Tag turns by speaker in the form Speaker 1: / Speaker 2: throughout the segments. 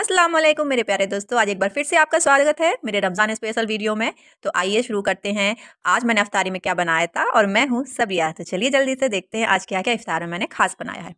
Speaker 1: अस्सलाम वालेकुम मेरे प्यारे दोस्तों आज एक बार फिर से आपका स्वागत है मेरे रमज़ान स्पेशल वीडियो में तो आइए शुरू करते हैं आज मैंने अफ्तारी में क्या बनाया था और मैं हूँ सबिया तो चलिए जल्दी से देखते हैं आज क्या क्या इफ्तार में मैंने खास बनाया है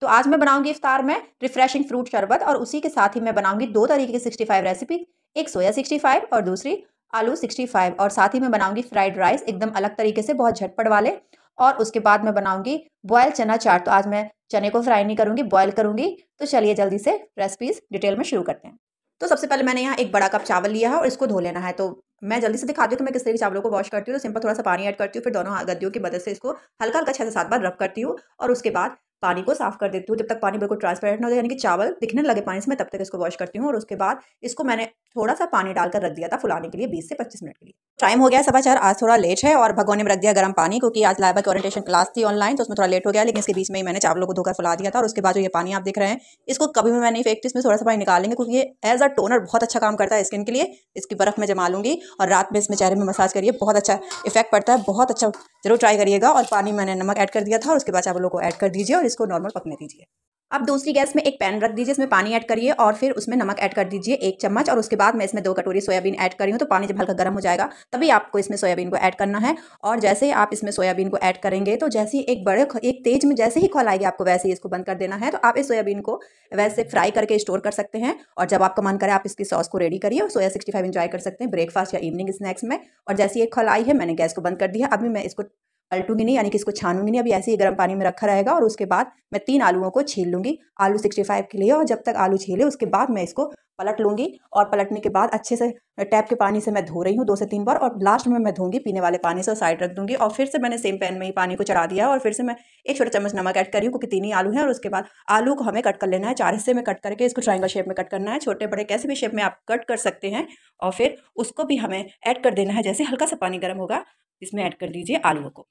Speaker 1: तो आज मैं बनाऊंगी इफ्तार में रिफ्रेशिंग फ्रूट शरबत और उसी के साथ ही मैं बनाऊंगी दो तरीके की सिक्सटी फाइव रेसिपी एक सोया सिक्सटी फाइव और दूसरी आलू सिक्सटी फाइव और साथ ही मैं बनाऊंगी फ्राइड राइस एकदम अलग तरीके से बहुत झटपट वाले और उसके बाद मैं बनाऊंगी बॉयल चना चाट तो आज मैं चने को फ्राई नहीं करूंगी बॉयल करूंगी तो चलिए जल्दी से रेसिपीज डिटेल में शुरू करते हैं तो सबसे पहले मैंने यहाँ एक बड़ा कप चावल लिया है और इसको धो लेना है तो मैं जल्दी से दिखाती हूँ कि मैं किस तरीके चावलों को वॉश करती हूँ तो सिंपल थोड़ा सा पानी ऐड करती हूँ फिर दोनों गद्दियों की मदद से इसको हल्का हल्का छः से सात बार रब करती हूँ और उसके बाद पानी को साफ कर देती हूँ जब तक पानी बिल्कुल ट्रांसपेरेंट ना हो यानी कि चावल दिखने लगे पानी से मैं तब तक इसको वॉश करती हूँ और उसके बाद इसको मैंने थोड़ा सा पानी डालकर रख दिया था फुलाने के लिए बीस से पच्चीस मिनट के लिए टाइम हो गया सवा चार आज थोड़ा लेट है और भगवान ने रख दिया गर्म पानी क्योंकि आज लाइबा की ओरिएंटेशन क्लास थी ऑनलाइन तो उसमें थोड़ा लेट हो गया लेकिन इसके बीच में ही मैंने चावलों को धोकर फुला दिया था और उसके बाद जो ये पानी आप देख रहे हैं इसको कभी भी मैं नहीं फेंकती इसमें थोड़ा सा पानी निकालेंगे क्योंकि ये एज अ टोनर बहुत अच्छा काम करता है स्किन के लिए इसकी बर्फ़ में जमा लूँगी और रात में इसमें चेहरे में मसाज करिए बहुत अच्छा इफेक्ट पड़ता है बहुत अच्छा जरूर ट्राई करिएगा और पानी मैंने नमक ऐड कर दिया था और उसके बाद चावलों को ऐड कर दीजिए और इसको नॉर्मल पकने दीजिए अब दूसरी गैस में एक पैन रख दीजिए इसमें पानी ऐड करिए और फिर उसमें नमक ऐड कर दीजिए एक चम्मच और उसके बाद मैं इसमें दो कटोरी सोयाबीन ऐड करी हूँ तो पानी जब हल्का गर्म हो जाएगा तभी आपको इसमें सोयाबीन को ऐड करना है और जैसे ही आप इसमें सोयाबीन को ऐड करेंगे तो जैसे ही एक बड़े एक तेज में जैसे ही खोल आएगी आपको वैसे ही इसको बंद कर देना है तो आप इस सोयाबीन को वैसे फ्राई करके स्टोर कर सकते हैं और जब आपका मन करे आप इसकी सॉस को रेडी करिए और सोया सिक्सटी फाइव इंजॉय कर सकते हैं ब्रेकफास्ट या इवनिंग स्नैक्स में और जैसे ही एक खोल आई है मैंने गैस को बंद कर दिया अभी मैं इसको पलटूंगी नहीं यानी कि इसको छानूंगी नहीं अभी ऐसे ही गर्म पानी में रखा रहेगा और उसके बाद मैं तीन आलूओं को छील लूँगी आलू सिक्सटी फाइव के लिए और जब तक आलू छीले उसके बाद मैं इसको पलट लूँगी और पलटने के बाद अच्छे से टैप के पानी से मैं धो रही हूँ दो से तीन बार और लास्ट में मैं धोंगी पीने वाले पानी से साइड रख दूँगी और फिर से मैंने सेम पैन में ही पानी को चढ़ा दिया और फिर से मैं एक छोटा चम्मच नमक ऐड करी हूँ क्योंकि तीन ही आलू हैं और उसके बाद आलू को हमें कट कर लेना है चार हिस्से में कट करके इसको ट्राइंगल शेप में कट करना है छोटे बड़े कैसे भी शेप में आप कट कर सकते हैं और फिर उसको भी हमें ऐड कर देना है जैसे हल्का सा पानी गर्म होगा इसमें ऐड कर दीजिए आलूओं को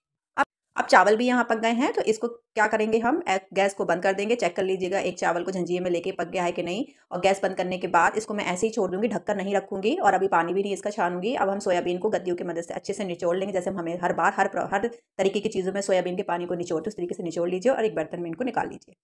Speaker 1: अब चावल भी यहाँ पक गए हैं तो इसको क्या करेंगे हम गैस को बंद कर देंगे चेक कर लीजिएगा एक चावल को झंझिए में लेके पक गया है कि नहीं और गैस बंद करने के बाद इसको मैं ऐसे ही छोड़ दूंगी ढककर नहीं रखूंगी और अभी पानी भी नहीं इसका छानूंगी अब हम सोयाबीन को गद्दियों की मदद से अच्छे से निचोड़ लेंगे जैसे हम हमें हर बार हर हर तरीके की चीज़ों में सोयाबीन के पानी को निचोड़ते तो उस तरीके से निचोड़ लीजिए और एक बर्तन में इनको निकाल लीजिए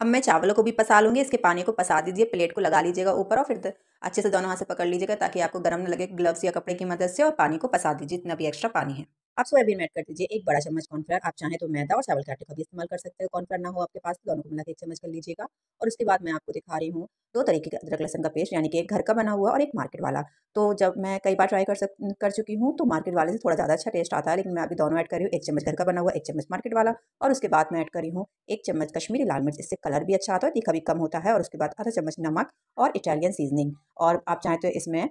Speaker 1: अब मैं चावलों को भी पसा लूँगी इसके पानी को पसा दीजिए प्लेट को लगा लीजिएगा ऊपर और फिर अच्छे से दोनों हाथ से पकड़ लीजिएगा ताकि आपको गर्म न लगे ग्लव्स या कपड़े की मदद से और पानी को पसा दीजिए इतना भी एक्स्ट्रा पानी है आप सोयाबीन में ऐड कर दीजिए एक बड़ा चम्मच कॉर्नफ्लावर आप चाहें तो मैदा और चावल काटे आटे का भी इस्तेमाल कर सकते हैं कॉर्नफ्लावर ना हो आपके पास तो दोनों को मिला के एक चम्मच कर लीजिएगा और उसके बाद मैं आपको दिखा रही हूँ दो तरीके का अदरक लहसन का पेस्ट यानी कि एक घर का बना हुआ और एक मार्केट वाला तो जब मैं कई बार ट्राई कर सक कर चुकी हूँ तो मार्केट वाले से थोड़ा ज़्यादा अच्छा टेस्ट आता है लेकिन मैं अभी दोनों ऐड कर रही हूँ एक चम्मच घर का बना हुआ एक चम्मच मार्केट वाला और उसके बाद मैं ऐड करी हूँ एक चम्मच कश्मीरी लाल मिर्च इससे कलर भी अच्छा आता है तीखा भी कम होता है और उसके बाद आधा चम्मच नमक और इटालियन सीजनिंग और आप चाहें तो इसमें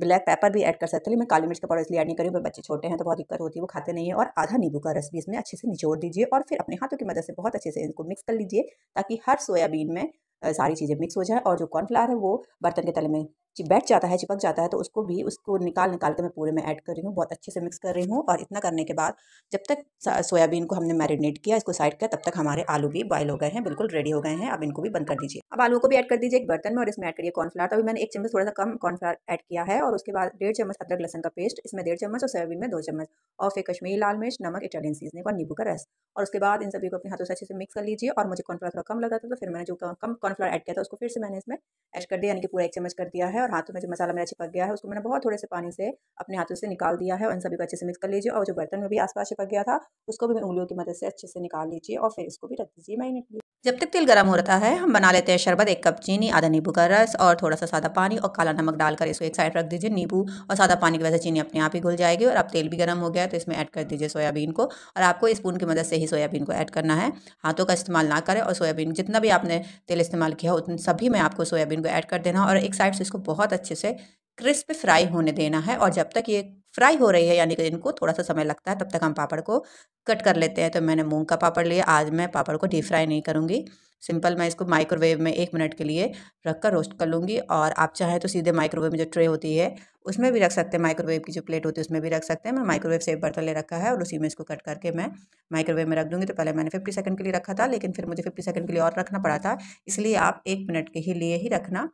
Speaker 1: ब्लैक पेपर भी ऐड कर सकते हैं मैं काली मिर्च का पाउडर इसलिए ऐड नहीं करी हूँ बच्चे छोटे हैं तो बहुत दिक्कत होती है वो खाते नहीं है और आधा नींबू का रस भी इसमें अच्छे से निचोड़ दीजिए और फिर अपने हाथों की मदद से बहुत अच्छे से इनको मिक्स कर लीजिए ताकि हर सोयाबीन में सारी चीज़ें मिक्स हो जाए और जो कॉर्नफ्लावर है वो बर्तन के तले में बैठ जाता है चिपक जाता है तो उसको भी उसको निकाल निकाल के मैं पूरे में ऐड कर रही हूँ बहुत अच्छे से मिक्स कर रही हूँ और इतना करने के बाद जब तक सोयाबीन को हमने मैरिनेट किया इसको साइड किया तब तक हमारे आलू भी बॉयल हो गए हैं बिल्कुल रेडी हो गए हैं अब इनको भी बंद कर दीजिए अब आलू को भी ऐड कर दीजिए एक बर्तन में और इसमें ऐड करिए कॉर्नफ्लावर तो अभी मैंने एक चम्मच थोड़ा सा कम कॉर्नफ्लावर ऐड किया है और उसके बाद डेढ़ चम्मच अदरक लहसन का पेस्ट इसमें डेढ़ चम्मच और सोयाबीन में दो चम्मच और फिर कश्मीरी लाल मिर्च नमक इटालियन सीजनिंग और नींबू का रस और उसके बाद इन सभी को अपने हाथों से अच्छे से मिक्स कर लीजिए और मुझे कॉर्नफ्लावर थोड़ा कम लगा था तो फिर मैंने जो कम कॉर्नफ्लावर ऐड किया था उसको फिर से मैंने इसमें ऐड कर दिया यानी कि पूरा एक चम्मच कर दिया है और हाथों में जो मसाला मेरा चिपक गया है उसको मैंने बहुत थोड़े से पानी से अपने हाथों से निकाल दिया है और इन सभी को अच्छे से मिक्स कर लीजिए और जो बर्तन में भी आसपास चिपक गया था उसको भी मैं उंगलियों की मदद से अच्छे से निकाल लीजिए और फिर इसको भी रख दीजिए मैंने के लिए जब तक तेल गर्म हो रहा है हम बना लेते हैं शरबत एक कप चीनी आधा नींबू का रस और थोड़ा सा सादा पानी और काला नमक डालकर इसको एक साइड रख दीजिए नींबू और सादा पानी की वजह से चीनी अपने आप ही घुल जाएगी और अब तेल भी गर्म हो गया है तो इसमें ऐड कर दीजिए सोयाबीन को और आपको स्पून की मदद से ही सोयाबीन को ऐड करना है हाथों का इस्तेमाल ना करें और सोयाबीन जितना भी आपने तेल इस्तेमाल किया उतने सभी में आपको सोयाबीन को ऐड कर देना और एक साइड से इसको बहुत अच्छे से क्रिस्प फ्राई होने देना है और जब तक ये फ्राई हो रही है यानी कि इनको थोड़ा सा समय लगता है तब तक हम पापड़ को कट कर लेते हैं तो मैंने मूंग का पापड़ लिया आज मैं पापड़ को डीप फ्राई नहीं करूँगी सिंपल मैं इसको माइक्रोवेव में एक मिनट के लिए रख कर रोस्ट कर लूँगी और आप चाहें तो सीधे माइक्रोवेव में जो ट्रे होती है उसमें भी रख सकते हैं माइक्रोवेव की जो प्लेट होती है उसमें भी रख सकते हैं मैं माइक्रोवेव से बर्तन ले रखा है और उसी में इसको कट करके मैं माइक्रोवेव में रख दूँगी तो पहले मैंने फिफ्टी सेकंड के लिए रखा था लेकिन फिर मुझे फिफ्टी सेकंड के लिए और रखना पड़ा था इसलिए आप एक मिनट के ही लिए ही रखना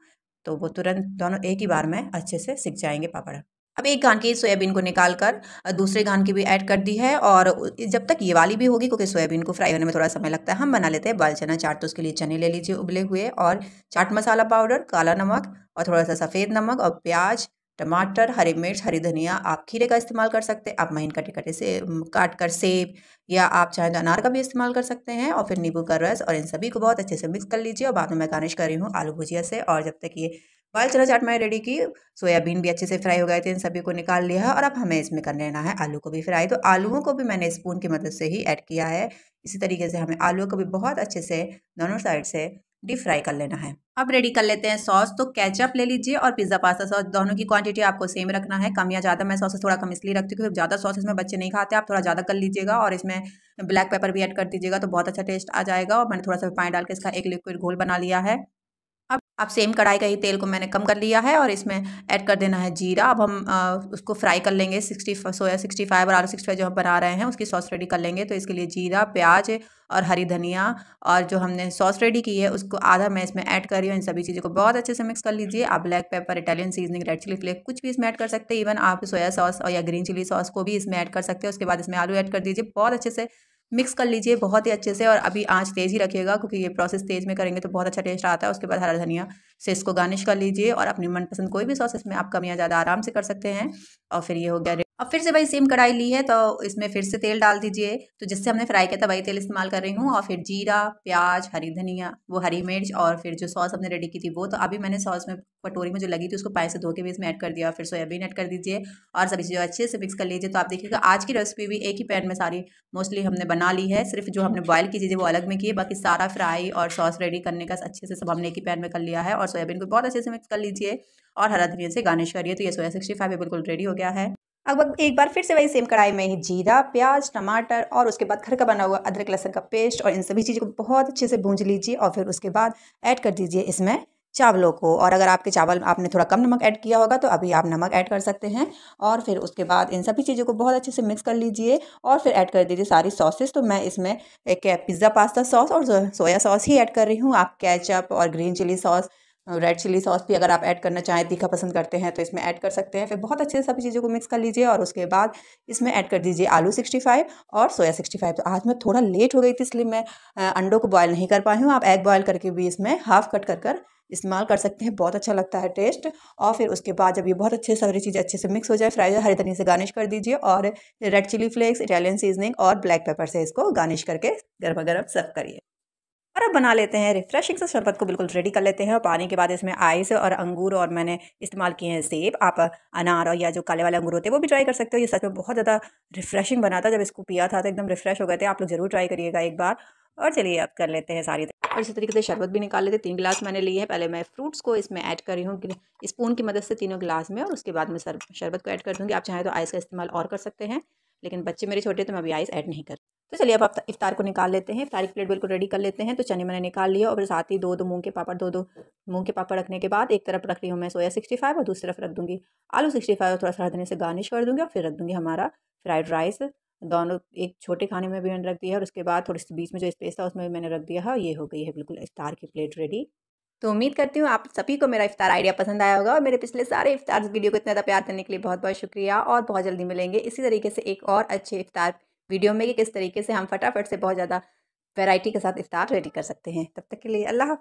Speaker 1: तो वो तुरंत दोनों एक ही बार में अच्छे से सीख जाएंगे पापड़ अब एक घान की सोयाबीन को निकाल कर दूसरे घान की भी ऐड कर दी है और जब तक ये वाली भी होगी क्योंकि सोयाबीन को फ्राई होने में थोड़ा समय लगता है हम बना लेते हैं बाल चना चाट तो उसके लिए चने ले लीजिए उबले हुए और चाट मसाला पाउडर काला नमक और थोड़ा सा सफ़ेद नमक और प्याज टमाटर हरी मिर्च हरी धनिया आप खीरे का इस्तेमाल कर सकते हैं आप महीन कटे कटे से काट कर सेब या आप चाहें तो अनार का भी इस्तेमाल कर सकते हैं और फिर नींबू का रस और इन सभी को बहुत अच्छे से मिक्स कर लीजिए और बाद में मैं गार्निश कर रही हूँ आलू भुजिया से और जब तक ये बॉयल चना चाट मैंने रेडी की सोयाबीन भी अच्छे से फ्राई हो गए थे इन सभी को निकाल लिया है और अब हमें इसमें कर लेना है आलू को भी फ्राई तो आलूओं को भी मैंने स्पून की मदद से ही ऐड किया है इसी तरीके से हमें आलू को भी बहुत अच्छे से दोनों साइड से डीप फ्राई कर लेना है अब रेडी कर लेते हैं सॉस तो कैचअप ले लीजिए और पिज़्ज़ा पास्ता सॉस दोनों की क्वांटिटी आपको सेम रखना है कम या ज़्यादा मैं सॉसेस थोड़ा कम इसलिए रखती हूँ क्योंकि ज़्यादा सॉस इसमें बच्चे नहीं खाते आप थोड़ा ज़्यादा कर लीजिएगा और इसमें ब्लैक पेपर भी ऐड कर दीजिएगा तो बहुत अच्छा टेस्ट आ जाएगा और मैंने थोड़ा सा पानी डाल के इसका एक लिक्विड घोल बना लिया है अब अब सेम कढ़ाई का ही तेल को मैंने कम कर लिया है और इसमें ऐड कर देना है जीरा अब हम आ, उसको फ्राई कर लेंगे सिक्सटी सोया सिक्सटी फाइव और आलू सिक्सटी फाइव जो हम बना रहे हैं उसकी सॉस रेडी कर लेंगे तो इसके लिए जीरा प्याज और हरी धनिया और जो हमने सॉस रेडी की है उसको आधा मैं इसमें ऐड कर रही हूँ इन सभी चीज़ों को बहुत अच्छे से मिक्स कर लीजिए आप black pepper Italian seasoning red chilli flake कुछ भी इसमें ऐड कर सकते हैं इवन आप सोया सॉस और या ग्रीन चिली सॉस को भी इसमें ऐड कर सकते हैं उसके बाद इसमें आलू ऐड कर दीजिए बहुत अच्छे से मिक्स कर लीजिए बहुत ही अच्छे से और अभी आँच तेज़ ही रखिएगा क्योंकि ये प्रोसेस तेज़ में करेंगे तो बहुत अच्छा टेस्ट आता है उसके बाद हरा धनिया से इसको गार्निश कर लीजिए और अपनी मनपसंद कोई भी सॉस इसमें आप कमियाँ ज़्यादा आराम से कर सकते हैं और फिर ये हो गया अब फिर से भाई सेम कढ़ाई ली है तो इसमें फिर से तेल डाल दीजिए तो जिससे हमने फ्राई किया था वही तेल इस्तेमाल कर रही हूँ और फिर जीरा प्याज हरी धनिया वो हरी मिर्च और फिर जो सॉस हमने रेडी की थी वो तो अभी मैंने सॉस में कटोरी में जो लगी थी उसको पाए से धो के भी इसमें ऐड कर दिया फिर सोयाबीन ऐड कर दीजिए और सभी चीज़ें अच्छे से मिक्स कर लीजिए तो आप देखिएगा आज की रेसिपी भी एक ही पैन में सारी मोस्टली हमने बना ली है सिर्फ जो हमने बॉयल की चीज़ें वो अलग में की है बाकी सारा फ्राई और सॉस रेडी करने का अच्छे से सब हमने एक ही पैन में कर लिया है और सोयाबीन को बहुत अच्छे से मिक्स कर लीजिए और हरा धनिया से गार्निश करिए तो ये सोया सिक्सटी फाइव बिल्कुल रेडी हो गया है अब एक बार फिर से वही सेम कढ़ाई में ही जीरा प्याज टमाटर और उसके बाद घर का बना हुआ अदरक लहसुन का पेस्ट और इन सभी चीज़ों को बहुत अच्छे से भूंज लीजिए और फिर उसके बाद ऐड कर दीजिए इसमें चावलों को और अगर आपके चावल आपने थोड़ा कम नमक ऐड किया होगा तो अभी आप नमक ऐड कर सकते हैं और फिर उसके बाद इन सभी चीज़ों को बहुत अच्छे से मिक्स कर लीजिए और फिर ऐड कर दीजिए सारी सॉसेस तो मैं इसमें एक पिज़्ज़ा पास्ता सॉस और सोया सॉस ही ऐड कर रही हूँ आप कैचअप और green chilli sauce red chilli sauce भी अगर आप ऐड करना चाहें तीखा पसंद करते हैं तो इसमें ऐड कर सकते हैं फिर बहुत अच्छे से सभी चीज़ों को मिक्स कर लीजिए और उसके बाद इसमें ऐड कर दीजिए आलू सिक्सटी फाइव और सोया सिक्सटी फाइव तो आज मैं थोड़ा लेट हो गई थी इसलिए मैं अंडों को बॉयल नहीं कर पाई हूँ आप एग बॉयल करके भी इसमें हाफ़ कट कर कर इस्तेमाल कर सकते हैं बहुत अच्छा लगता है टेस्ट और फिर उसके बाद जब ये बहुत अच्छे सारी चीज़ें अच्छे से मिक्स हो जाए फ्राई हरी धनी से गार्निश कर दीजिए और red chilli flakes Italian seasoning और ब्लैक पेपर से इसको गार्निश करके गर्मा गर्म सर्व करिए और अब बना लेते हैं रिफ्रेशिंग से शरबत को बिल्कुल रेडी कर लेते हैं और पानी के बाद इसमें आइस और अंगूर और मैंने इस्तेमाल किए हैं सेब आप अनार और या जो काले वाले अंगूर होते हैं वो भी ट्राई कर सकते हो ये सच में बहुत ज़्यादा रिफ्रेशिंग बना था जब इसको पिया था तो एकदम रिफ्रेश हो गए थे आप लोग ज़रूर ट्राई करिएगा एक बार और चलिए अब कर लेते हैं सारी और इसी तरीके से शरबत भी निकाल लेते हैं तीन गिलास मैंने लिए हैं पहले मैं फ्रूट्स को इसमें ऐड कर रही हूँ स्पून की मदद से तीनों गिलास में और उसके बाद मैं शरबत को ऐड कर दूँगी आप चाहें तो आइस का इस्तेमाल और कर सकते हैं लेकिन बच्चे मेरे छोटे तो मैं अभी आइस ऐड नहीं कर तो चलिए अब आप इफ्तार को निकाल लेते हैं इफ्तार की प्लेट बिल्कुल रेडी कर लेते हैं तो चने मैंने निकाल लिया और फिर साथ ही दो दो मूंग के पापड़ दो दो मूंग के पापड़ रखने के बाद एक तरफ रख ली हूँ मैं सोया सिक्सटी फाइव और दूसरी तरफ रख दूँगी आलू सिक्सटी फाइव थोड़ा सा हर से गार्निश कर दूँगी और फिर रख दूँगी हमारा फ्राइड राइस दोनों एक छोटे खाने में भी मैंने रख दिया और उसके बाद थोड़ी सी बीच में जो स्पेस था उसमें भी मैंने रख दिया है ये हो गई है बिल्कुल इफ्तार की प्लेट रेडी तो उम्मीद करती हूँ आप सभी को मेरा इफ्तार आइडिया पसंद आया होगा और मेरे पिछले सारे इफ्तार वीडियो को इतना ज़्यादा प्यार करने के लिए बहुत बहुत शुक्रिया और बहुत जल्दी मिलेंगे इसी तरीके से एक और अच्छे इफ्तार वीडियो में कि किस तरीके से हम फटाफट से बहुत ज़्यादा वैरायटी के साथ इफ्तार रेडी कर सकते हैं तब तक के लिए अल्लाह हाफि